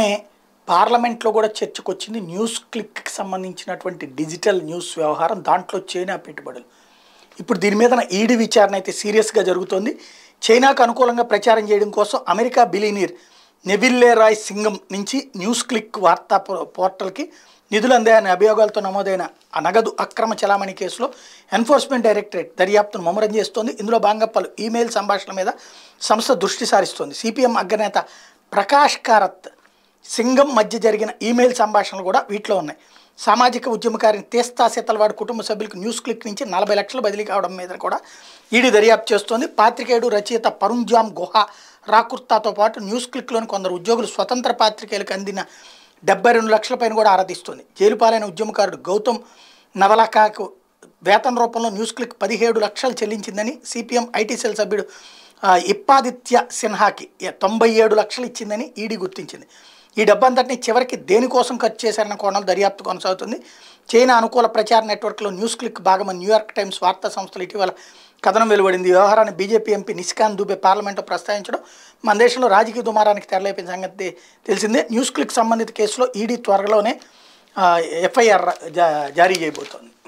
ఆమె పార్లమెంట్లో కూడా చర్చకు వచ్చింది న్యూస్ క్లిక్కి సంబంధించినటువంటి డిజిటల్ న్యూస్ వ్యవహారం దాంట్లో చైనా పెట్టుబడులు ఇప్పుడు దీని మీద ఈడీ విచారణ అయితే సీరియస్గా జరుగుతోంది చైనాకు అనుకూలంగా ప్రచారం చేయడం కోసం America billionaire Neville Roy Singham నుంచి న్యూస్ క్లిక్ వార్తా పోర్టల్కి నిధులు అందాయనే అభియోగాలతో నమోదైన ఆ నగదు అక్రమ చలామణి కేసులో ఎన్ఫోర్స్మెంట్ డైరెక్టరేట్ దర్యాప్తును ముమ్మరం చేస్తోంది ఇందులో భాగంగా పలు ఈమెయిల్ సంభాషణ మీద సంస్థ దృష్టి సారిస్తోంది సిపిఎం అగ్రనేత ప్రకాష్ కారత్ సింగం మధ్య జరిగిన ఈమెయిల్ సంభాషణలు కూడా వీటిలో ఉన్నాయి సామాజిక ఉద్యమకారిని తీస్తా శీతలవాడి కుటుంబ సభ్యులకు న్యూస్ క్లిక్ నుంచి నలభై లక్షలు బదిలీ కావడం మీద కూడా ఈడీ దర్యాప్తు చేస్తోంది పాత్రికేయుడు రచయిత పరుంజామ్ గుహ రాకుర్తాతో పాటు న్యూస్ క్లిక్లోని కొందరు ఉద్యోగులు స్వతంత్ర పాత్రికేయులకు అందిన డెబ్బై రెండు లక్షల పైన కూడా ఆరాధిస్తోంది జైలుపాలైన ఉద్యమకారుడు గౌతమ్ నవలకాకు వేతన రూపంలో న్యూస్ క్లిక్ పదిహేడు లక్షలు చెల్లించిందని సిపిఎం ఐటీ సెల్ సభ్యుడు ఇప్పాదిత్య సిన్హాకి తొంభై ఏడు లక్షలు ఇచ్చిందని ఈడీ గుర్తించింది ఈ డబ్బంతటిని చివరికి దేనికోసం ఖర్చు చేశారన్న కోణం దర్యాప్తు కొనసాగుతుంది చైనా అనుకూల ప్రచార నెట్వర్క్లో న్యూస్ క్లిక్ భాగమని న్యూయార్క్ టైమ్స్ వార్తా సంస్థలు ఇటీవల కథనం వెలువడింది వ్యవహారాన్ని బీజేపీ ఎంపీ నిష్కాంత్ దూబే పార్లమెంట్లో ప్రస్తావించడం మన దేశంలో రాజకీయ దుమారానికి తెరలేపిన సంగతి తెలిసిందే న్యూస్ క్లిక్ సంబంధిత కేసులో ఈడీ త్వరలోనే ఎఫ్ఐఆర్ జారీ చేయబోతోంది